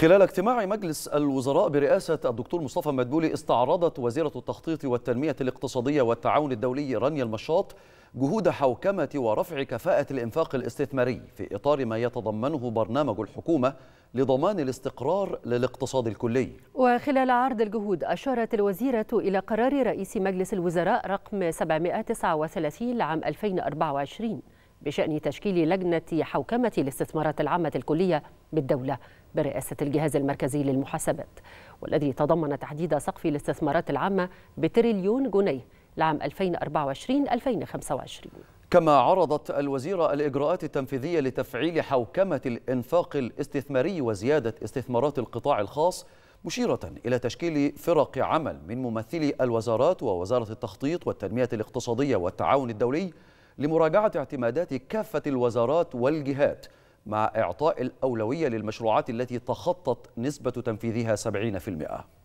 خلال اجتماع مجلس الوزراء برئاسة الدكتور مصطفى مدبولي استعرضت وزيرة التخطيط والتنمية الاقتصادية والتعاون الدولي رانيا المشاط جهود حوكمة ورفع كفاءة الإنفاق الاستثماري في إطار ما يتضمنه برنامج الحكومة لضمان الاستقرار للاقتصاد الكلي وخلال عرض الجهود أشارت الوزيرة إلى قرار رئيس مجلس الوزراء رقم 739 لعام 2024 بشأن تشكيل لجنة حوكمة الاستثمارات العامة الكلية بالدولة برئاسة الجهاز المركزي للمحاسبات والذي تضمن تحديد سقف الاستثمارات العامة بتريليون جنيه لعام 2024-2025 كما عرضت الوزيرة الإجراءات التنفيذية لتفعيل حوكمة الإنفاق الاستثماري وزيادة استثمارات القطاع الخاص مشيرة إلى تشكيل فرق عمل من ممثلي الوزارات ووزارة التخطيط والتنمية الاقتصادية والتعاون الدولي لمراجعة اعتمادات كافة الوزارات والجهات مع إعطاء الأولوية للمشروعات التي تخطت نسبة تنفيذها 70%